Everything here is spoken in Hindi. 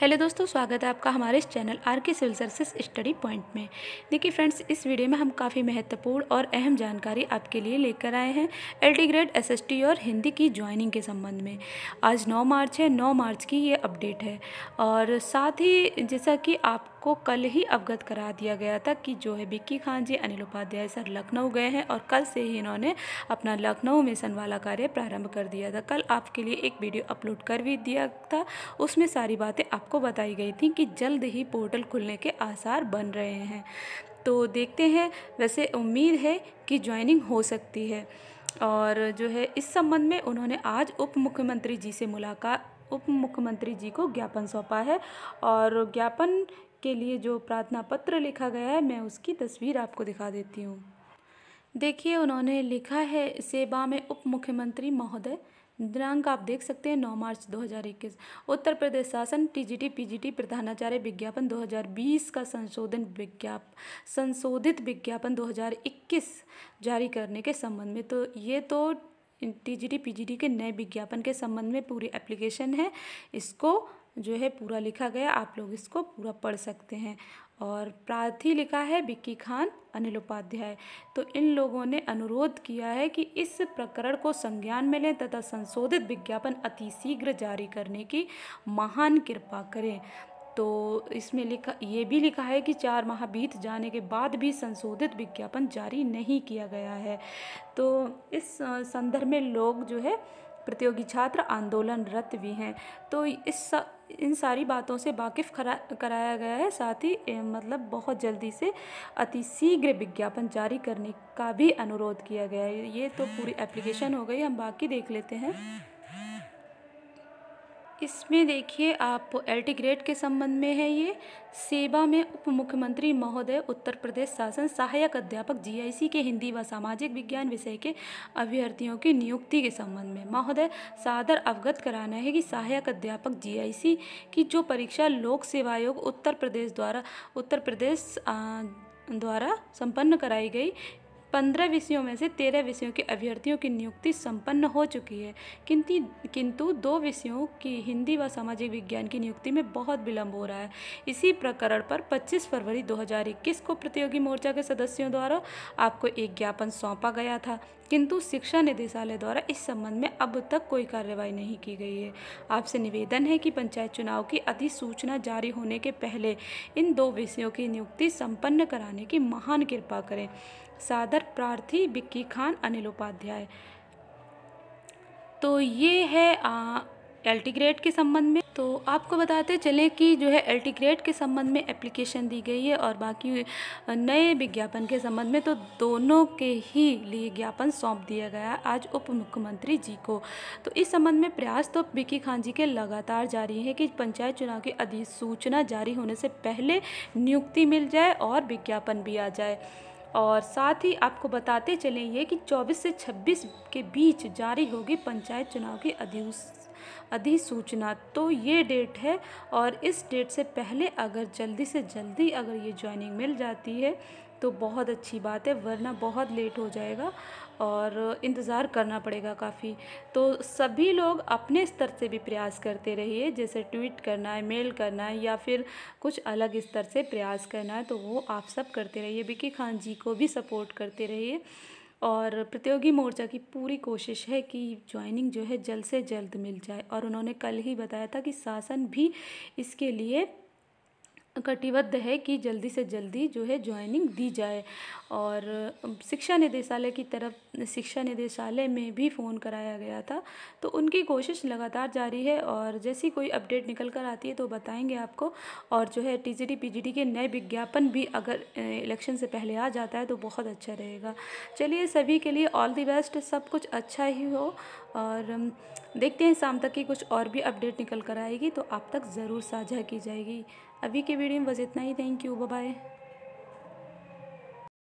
हेलो दोस्तों स्वागत है आपका हमारे इस channel R K civil service study point में देखिए फ्रेंड्स इस वीडियो में हम काफ़ी महत्वपूर्ण और अहम जानकारी आपके लिए लेकर आए हैं L T grade S S T और हिंदी की ज्वाइनिंग के संबंध में आज 9 मार्च है 9 मार्च की ये अपडेट है और साथ ही जैसा कि आप को कल ही अवगत करा दिया गया था कि जो है बिक्की खान जी अनिल उपाध्याय सर लखनऊ गए हैं और कल से ही इन्होंने अपना लखनऊ मिशन वाला कार्य प्रारंभ कर दिया था कल आपके लिए एक वीडियो अपलोड कर भी दिया था उसमें सारी बातें आप आपको बताई गई थी कि जल्द ही पोर्टल खुलने के आसार बन रहे हैं तो देखते हैं वैसे उम्मीद है कि ज्वाइनिंग हो सकती है और जो है इस संबंध में उन्होंने आज उप मुख्यमंत्री जी से मुलाकात उप मुख्यमंत्री जी को ज्ञापन सौंपा है और ज्ञापन के लिए जो प्रार्थना पत्र लिखा गया है मैं उसकी तस्वीर आपको दिखा देती हूँ देखिए उन्होंने लिखा है सेवा में उप मुख्यमंत्री महोदय दिनांक आप देख सकते हैं 9 मार्च 2021 उत्तर प्रदेश शासन टीजीटी पीजीटी प्रधानाचार्य विज्ञापन 2020 का संशोधन विज्ञाप संशोधित विज्ञापन 2021 जारी करने के संबंध में तो ये तो टीजीटी पीजीटी के नए विज्ञापन के संबंध में पूरी एप्लीकेशन है इसको जो है पूरा लिखा गया आप लोग इसको पूरा पढ़ सकते हैं और प्रार्थी लिखा है बिक्की खान अनिल उपाध्याय तो इन लोगों ने अनुरोध किया है कि इस प्रकरण को संज्ञान में लें तथा संशोधित विज्ञापन अतिशीघ्र जारी करने की महान कृपा करें तो इसमें लिखा ये भी लिखा है कि चार माह बीत जाने के बाद भी संशोधित विज्ञापन जारी नहीं किया गया है तो इस संदर्भ में लोग जो है प्रतियोगी छात्र आंदोलनरत भी हैं तो इस सा, इन सारी बातों से वाकिफ़ करा कराया गया है साथ ही मतलब बहुत जल्दी से अति शीघ्र विज्ञापन जारी करने का भी अनुरोध किया गया है ये तो पूरी एप्लीकेशन हो गई हम बाकी देख लेते हैं इसमें देखिए आप एल्टीग्रेड के संबंध में है ये सेवा में उप मुख्यमंत्री महोदय उत्तर प्रदेश शासन सहायक अध्यापक जीआईसी के हिंदी व सामाजिक विज्ञान विषय के अभ्यर्थियों की नियुक्ति के संबंध में महोदय सादर अवगत कराना है कि सहायक अध्यापक जीआईसी की जो परीक्षा लोक सेवा आयोग उत्तर प्रदेश द्वारा उत्तर प्रदेश द्वारा संपन्न कराई गई पंद्रह विषयों में से तेरह विषयों के अभ्यर्थियों की नियुक्ति संपन्न हो चुकी है किंतु किंतु दो विषयों की हिंदी व सामाजिक विज्ञान की नियुक्ति में बहुत विलंब हो रहा है इसी प्रकरण पर 25 फरवरी 2021 को प्रतियोगी मोर्चा के सदस्यों द्वारा आपको एक ज्ञापन सौंपा गया था किंतु शिक्षा निदेशालय द्वारा इस संबंध में अब तक कोई कार्रवाई नहीं की गई है आपसे निवेदन है कि पंचायत चुनाव की अधिसूचना जारी होने के पहले इन दो विषयों की नियुक्ति संपन्न कराने की महान कृपा करें सादर प्रार्थी बिक्की खान अनिल उपाध्याय तो ये है एल ग्रेड के संबंध में तो आपको बताते चलें कि जो है एल ग्रेड के संबंध में एप्लीकेशन दी गई है और बाकी नए विज्ञापन के संबंध में तो दोनों के ही लिए ज्ञापन सौंप दिया गया आज उप मुख्यमंत्री जी को तो इस संबंध में प्रयास तो बिकी खान जी के लगातार जारी है कि पंचायत चुनाव की अधिसूचना जारी होने से पहले नियुक्ति मिल जाए और विज्ञापन भी आ जाए और साथ ही आपको बताते चलें ये कि 24 से 26 के बीच जारी होगी पंचायत चुनाव की अधिसूचना अधिसूचना तो ये डेट है और इस डेट से पहले अगर जल्दी से जल्दी अगर ये ज्वाइनिंग मिल जाती है तो बहुत अच्छी बात है वरना बहुत लेट हो जाएगा और इंतज़ार करना पड़ेगा काफ़ी तो सभी लोग अपने स्तर से भी प्रयास करते रहिए जैसे ट्वीट करना है मेल करना है या फिर कुछ अलग स्तर से प्रयास करना है तो वो आप सब करते रहिए बिकी खान जी को भी सपोर्ट करते रहिए और प्रतियोगी मोर्चा की पूरी कोशिश है कि ज्वाइनिंग जो है जल्द से जल्द मिल जाए और उन्होंने कल ही बताया था कि शासन भी इसके लिए कटिबद्ध है कि जल्दी से जल्दी जो है ज्वाइनिंग दी जाए और शिक्षा निदेशालय की तरफ शिक्षा निदेशालय में भी फ़ोन कराया गया था तो उनकी कोशिश लगातार जारी है और जैसी कोई अपडेट निकल कर आती है तो बताएंगे आपको और जो है जी पीजीटी के नए विज्ञापन भी अगर इलेक्शन से पहले आ जाता है तो बहुत अच्छा रहेगा चलिए सभी के लिए ऑल दी बेस्ट सब कुछ अच्छा ही हो और देखते हैं शाम तक की कुछ और भी अपडेट निकल कर आएगी तो आप तक ज़रूर साझा की जाएगी अभी के वीडियो में बस इतना ही थैंक यू बाय